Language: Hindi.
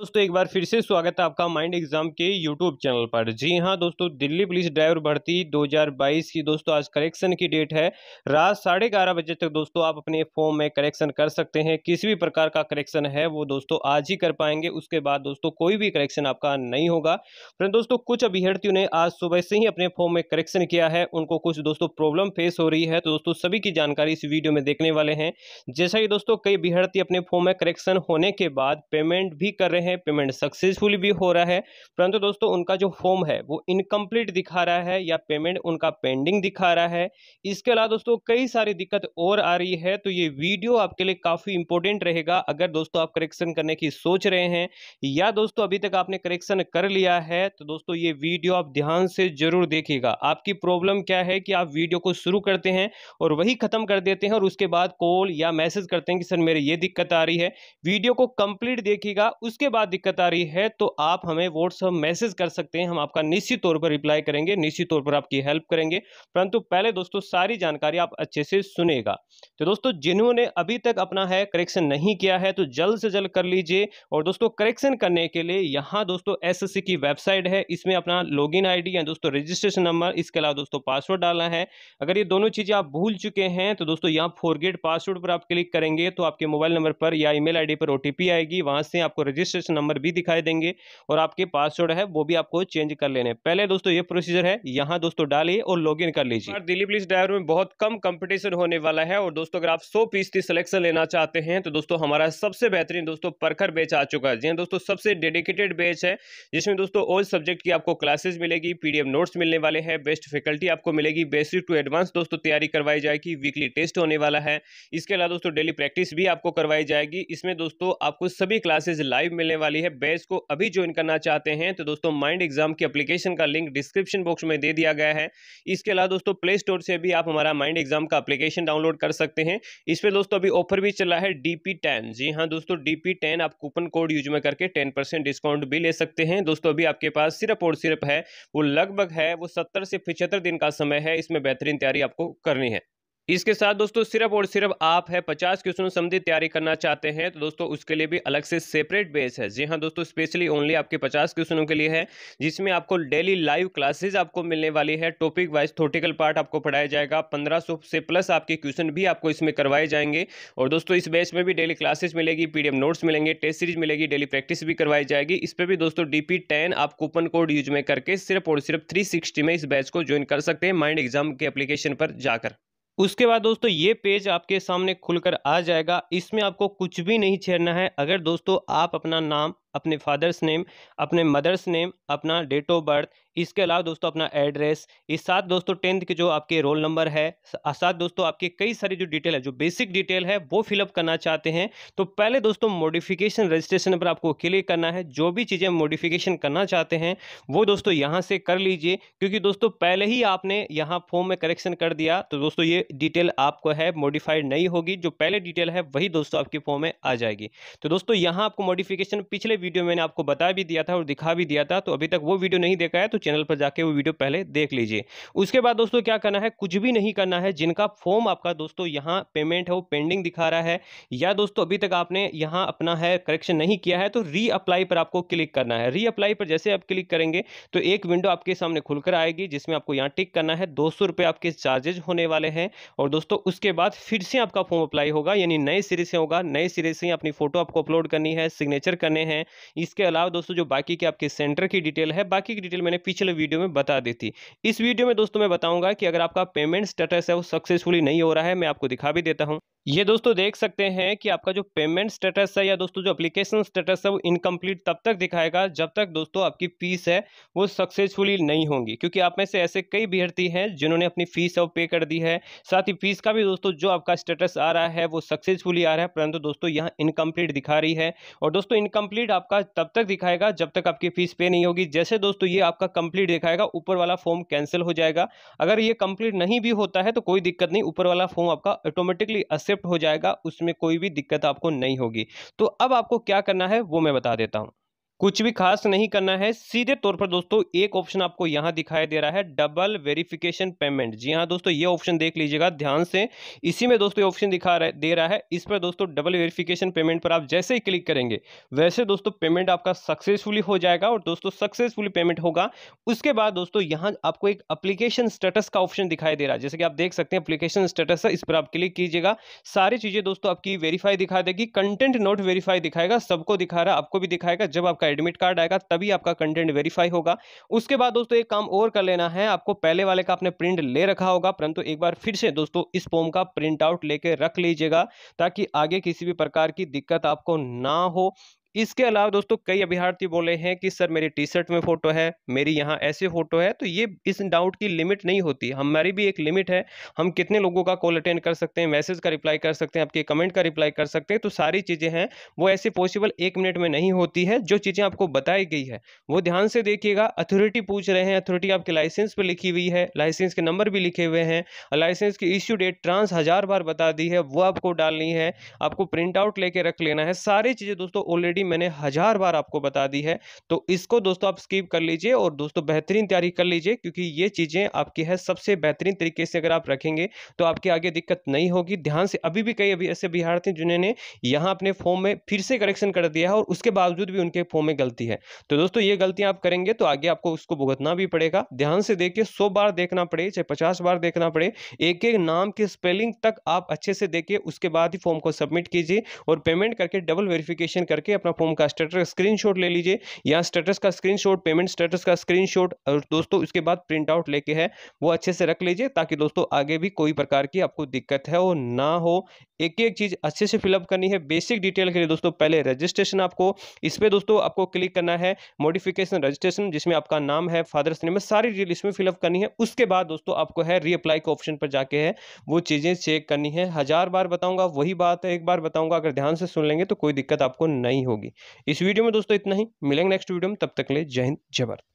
दोस्तों एक बार फिर से स्वागत है आपका माइंड एग्जाम के यूट्यूब चैनल पर जी हाँ दोस्तों दिल्ली पुलिस ड्राइवर भर्ती 2022 की दोस्तों आज करेक्शन की डेट है रात साढ़े ग्यारह बजे तक दोस्तों आप अपने फॉर्म में करेक्शन कर सकते हैं किसी भी प्रकार का करेक्शन है वो दोस्तों आज ही कर पाएंगे उसके बाद दोस्तों कोई भी करेक्शन आपका नहीं होगा फिर दोस्तों कुछ अभ्यर्थियों ने आज सुबह से ही अपने फॉर्म में करेक्शन किया है उनको कुछ दोस्तों प्रॉब्लम फेस हो रही है तो दोस्तों सभी की जानकारी इस वीडियो में देखने वाले हैं जैसा कि दोस्तों कई अभ्यर्थी अपने फॉर्म में करेक्शन होने के बाद पेमेंट भी कर रहे हैं पेमेंट सक्सेसफुली भी हो रहा है परंतु दोस्तों उनका जो फॉर्म है वो इनकम्प्लीट दिखा रहा है या पेमेंट उनका पेंडिंग दिखा रहा है इसके अलावा दोस्तों कई सारी दिक्कत और आ रही है तो ये वीडियो आपके लिए काफ़ी इंपॉर्टेंट रहेगा अगर दोस्तों आप करेक्शन करने की सोच रहे हैं या दोस्तों अभी तक आपने करेक्शन कर लिया है तो दोस्तों ये वीडियो आप ध्यान से जरूर देखिएगा आपकी प्रॉब्लम क्या है कि आप वीडियो को शुरू करते हैं और वही ख़त्म कर देते हैं और उसके बाद कॉल या मैसेज करते हैं कि सर मेरे ये दिक्कत आ रही है वीडियो को कंप्लीट देखिएगा उसके बाद दिक्कत आ रही है तो आप हमें व्हाट्सअप मैसेज कर सकते हैं हम आपका निश्चित तौर पर रिप्लाई करेंगे निश्चित तौर पर आपकी हेल्प करेंगे परंतु पहले दोस्तों सारी जानकारी आप अच्छे से सुनेगा तो दोस्तों जिन्होंने अभी तक अपना है करेक्शन नहीं किया है तो जल्द से जल्द कर लीजिए और दोस्तों करेक्शन करने के लिए यहाँ दोस्तों एस की वेबसाइट है इसमें अपना लॉग इन या दोस्तों रजिस्ट्रेशन नंबर इसके अलावा दोस्तों पासवर्ड डालना है अगर ये दोनों चीज़ें आप भूल चुके हैं तो दोस्तों यहाँ फोरगेट पासवर्ड पर आप क्लिक करेंगे तो आपके मोबाइल नंबर पर या ई मेल पर ओ आएगी वहाँ से आपको रजिस्ट्रेशन मैसेज नंबर भी दिखाई देंगे और आपके पासवर्ड है वो भी आपको चेंज कर लेने पहले दोस्तों ये प्रोसीजर है यहाँ दोस्तों डालिए और लॉग कर लीजिए दिल्ली पुलिस ड्राइवर में बहुत कम कंपटीशन होने वाला है और दोस्तों अगर आप सौ पीस की सिलेक्शन लेना चाहते हैं तो दोस्तों हमारा सबसे बेहतरीन दोस्तों परखर बेच आ चुका है जी दोस्तों सबसे डेडिकेटेड बेच है जिसमें दोस्तों ऑल सब्जेक्ट की आपको क्लासेज मिलेगी पीडीएफ नोट्स मिलने वाले हैं बेस्ट फैकल्टी आपको मिलेगी बेसिक टू एडवांस दोस्तों तैयारी करवाई जाएगी वीकली टेस्ट होने वाला है इसके अलावा दोस्तों डेली प्रैक्टिस भी आपको करवाई जाएगी इसमें दोस्तों आपको सभी क्लासेज लाइव मिलने मिलने वाली है बैच को अभी ज्वाइन करना चाहते हैं तो दोस्तों माइंड एग्जाम की अप्लीकेशन का लिंक डिस्क्रिप्शन बॉक्स में दे दिया गया है इसके अलावा दोस्तों प्ले स्टोर से भी आप हमारा माइंड एग्जाम का अप्लीकेशन डाउनलोड कर सकते हैं इस पर दोस्तों अभी ऑफर भी चला है डी पी टेन जी हाँ दोस्तों डी पी टेन आप कूपन कोड यूज में करके टेन परसेंट डिस्काउंट भी ले सकते हैं दोस्तों अभी आपके पास सिर्फ और सिर्फ है वो लगभग है वो सत्तर से पिछहत्तर दिन का समय है इसमें बेहतरीन तैयारी आपको करनी है इसके साथ दोस्तों सिर्फ और सिर्फ आप है पचास क्वेश्चनों संबंधी तैयारी करना चाहते हैं तो दोस्तों उसके लिए भी अलग से सेपरेट बेस है जी हाँ दोस्तों स्पेशली ओनली आपके पचास क्वेश्चनों के लिए है जिसमें आपको डेली लाइव क्लासेज आपको मिलने वाली है टॉपिक वाइज थोटिकल पार्ट आपको पढ़ाया जाएगा पंद्रह से प्लस आपके क्वेश्चन भी आपको इसमें करवाए जाएंगे और दोस्तों इस बैच में भी डेली क्लासेज मिलेगी पी नोट्स मिलेंगे टेस्ट सीरीज मिलेगी डेली प्रैक्टिस भी करवाई जाएगी इस पर भी दोस्तों डी पी आप कूपन कोड यूज में करके सिर्फ और सिर्फ थ्री में इस बैच को ज्वाइन कर सकते हैं माइंड एग्जाम के अपलीकेशन पर जाकर उसके बाद दोस्तों ये पेज आपके सामने खुलकर आ जाएगा इसमें आपको कुछ भी नहीं छेड़ना है अगर दोस्तों आप अपना नाम अपने फादर्स नेम अपने मदर्स नेम अपना डेट ऑफ बर्थ इसके अलावा दोस्तों अपना एड्रेस इस साथ दोस्तों टेंथ के जो आपके रोल नंबर है साथ दोस्तों आपके कई सारी जो डिटेल है जो बेसिक डिटेल है वो फिलअप करना चाहते हैं तो पहले दोस्तों मॉडिफिकेशन रजिस्ट्रेशन पर आपको क्लिक करना है जो भी चीज़ें मॉडिफिकेशन करना चाहते हैं वो दोस्तों यहाँ से कर लीजिए क्योंकि दोस्तों पहले ही आपने यहाँ फॉर्म में करेक्शन कर दिया तो दोस्तों ये डिटेल आपको है मॉडिफाइड नहीं होगी जो पहले डिटेल है वही दोस्तों आपके फॉर्म में आ जाएगी तो दोस्तों यहाँ आपको मॉडिफिकेशन पिछले वीडियो मैंने आपको बता भी दिया था और दिखा भी दिया था तो अभी तक वो वीडियो नहीं देखा है तो चैनल पर जाके वो वीडियो पहले देख लीजिए उसके बाद दोस्तों क्या करना है कुछ भी नहीं करना है जिनका फॉर्म आपका दोस्तों यहाँ पेमेंट है वो पेंडिंग दिखा रहा है या दोस्तों अभी तक आपने यहाँ अपना है करेक्शन नहीं किया है तो री अप्लाई पर आपको क्लिक करना है री अप्लाई पर जैसे आप क्लिक करेंगे तो एक विंडो आपके सामने खुलकर आएगी जिसमें आपको यहाँ टिक करना है दो आपके चार्जेज होने वाले हैं और दोस्तों उसके बाद फिर से आपका फॉर्म अप्लाई होगा यानी नए सिरे से होगा नए सिरे से अपनी फोटो आपको अपलोड करनी है सिग्नेचर करने हैं इसके अलावा दोस्तों जो बाकी के आपके सेंटर की डिटेल है बाकी की डिटेल मैंने पिछले वीडियो में बता दी थी इस वीडियो में दोस्तों मैं बताऊंगा कि अगर आपका पेमेंट स्टेटस है वो सक्सेसफुली नहीं हो रहा है मैं आपको दिखा भी देता हूँ ये दोस्तों देख सकते हैं कि आपका जो पेमेंट स्टेटस है या दोस्तों जो एप्लीकेशन स्टेटस है वो इनकम्प्लीट तब तक दिखाएगा जब तक दोस्तों आपकी फीस है वो सक्सेसफुली नहीं होंगी क्योंकि आप में से ऐसे कई अभ्यर्थी हैं जिन्होंने अपनी फीस है वो पे कर दी है साथ ही फीस का भी दोस्तों जो आपका स्टेटस आ रहा है वो सक्सेसफुली आ रहा है परंतु दोस्तों यहाँ इनकम्प्लीट दिखा रही है और दोस्तों इनकम्प्लीट आपका तब तक दिखाएगा जब तक आपकी फीस पे नहीं होगी जैसे दोस्तों ये आपका कंप्लीट दिखाएगा ऊपर वाला फॉर्म कैंसिल हो जाएगा अगर ये कंप्लीट नहीं भी होता है तो कोई दिक्कत नहीं ऊपर वाला फॉर्म आपका ऑटोमेटिकली असेप्ट एक्सेप्ट हो जाएगा उसमें कोई भी दिक्कत आपको नहीं होगी तो अब आपको क्या करना है वो मैं बता देता हूँ कुछ भी खास नहीं करना है सीधे तौर पर दोस्तों एक ऑप्शन आपको यहां दिखाई दे रहा है डबल वेरिफिकेशन पेमेंट जी हाँ दोस्तों ये ऑप्शन देख लीजिएगा ध्यान से इसी में दोस्तों ये ऑप्शन दिखा रहा दे रहा है इस पर दोस्तों डबल वेरिफिकेशन पेमेंट पर आप जैसे ही क्लिक करेंगे वैसे दोस्तों पेमेंट आपका सक्सेसफुली हो जाएगा और दोस्तों सक्सेसफुली पेमेंट होगा उसके बाद दोस्तों यहाँ आपको एक अप्लीकेशन स्टेटस का ऑप्शन दिखाई दे रहा है जैसे कि आप देख सकते हैं अप्लीकेशन स्टेटस इस पर आप क्लिक कीजिएगा सारी चीज़ें दोस्तों आपकी वेरीफाई दिखा देगी कंटेंट नोट वेरीफाई दिखाएगा सबको दिखा रहा है आपको भी दिखाएगा जब आपका आपका एडमिट कार्ड आएगा तभी आपका कंटेंट वेरीफाई होगा उसके बाद दोस्तों एक काम और कर लेना है आपको पहले वाले का आपने प्रिंट ले रखा होगा परंतु एक बार फिर से दोस्तों इस फॉर्म का प्रिंट आउट लेके रख लीजिएगा ताकि आगे किसी भी प्रकार की दिक्कत आपको ना हो इसके अलावा दोस्तों कई अभ्यार्थी बोले हैं कि सर मेरी टी शर्ट में फ़ोटो है मेरी यहाँ ऐसे फ़ोटो है तो ये इस डाउट की लिमिट नहीं होती हमारी भी एक लिमिट है हम कितने लोगों का कॉल अटेंड कर सकते हैं मैसेज का रिप्लाई कर सकते हैं आपके कमेंट का रिप्लाई कर सकते हैं तो सारी चीज़ें हैं वो ऐसे पॉसिबल एक मिनट में नहीं होती है जो चीज़ें आपको बताई गई है वो ध्यान से देखिएगा अथॉरिटी पूछ रहे हैं अथॉरिटी आपके लाइसेंस पर लिखी हुई है लाइसेंस के नंबर भी लिखे हुए हैं लाइसेंस की इश्यू डेट ट्रांस हज़ार बार बता दी है वो आपको डालनी है आपको प्रिंट आउट लेके रख लेना है सारी चीज़ें दोस्तों ऑलरेडी तैयारी मैंने हज़ार बार आपको बता दी है तो इसको दोस्तों आप स्किप कर लीजिए और दोस्तों बेहतरीन तैयारी कर लीजिए क्योंकि ये चीज़ें आपकी है सबसे बेहतरीन तरीके से अगर आप रखेंगे तो आपके आगे दिक्कत नहीं होगी ध्यान से अभी भी कई अभी ऐसे बिहार थे जिन्होंने यहाँ अपने फॉर्म में फिर से करेक्शन कर दिया है और उसके बावजूद भी उनके फॉर्म में गलती है तो दोस्तों ये गलतियां आप करेंगे तो आगे आपको उसको भुगतना भी पड़ेगा ध्यान से देखिए सौ बार देखना पड़े चाहे पचास बार देखना पड़े एक एक नाम के स्पेलिंग तक आप अच्छे से देखिए उसके बाद ही फॉर्म को सबमिट कीजिए और पेमेंट करके डबल वेरिफिकेशन करके अपना फॉर्म का स्टेटस स्क्रीनशॉट ले लीजिए या स्टेटस का स्क्रीनशॉट पेमेंट स्टेटस का स्क्रीनशॉट और दोस्तों इसके बाद प्रिंट आउट लेके है वो अच्छे से रख लीजिए ताकि दोस्तों आगे भी कोई प्रकार की आपको दिक्कत है वो ना हो एक एक चीज़ अच्छे से फिलअप करनी है बेसिक डिटेल के लिए दोस्तों पहले रजिस्ट्रेशन आपको इस पर दोस्तों आपको क्लिक करना है मॉडिफिकेशन रजिस्ट्रेशन जिसमें आपका नाम है फादर्स नेम है सारी डिटेल इसमें फिलअप करनी है उसके बाद दोस्तों आपको है रीअप्लाई के ऑप्शन पर जाके है वो चीज़ें चेक करनी है हज़ार बार बताऊंगा वही बात है एक बार बताऊंगा अगर ध्यान से सुन लेंगे तो कोई दिक्कत आपको नहीं होगी इस वीडियो में दोस्तों इतना ही मिलेंगे नेक्स्ट वीडियो में तब तक ले जय हिंद जय भारत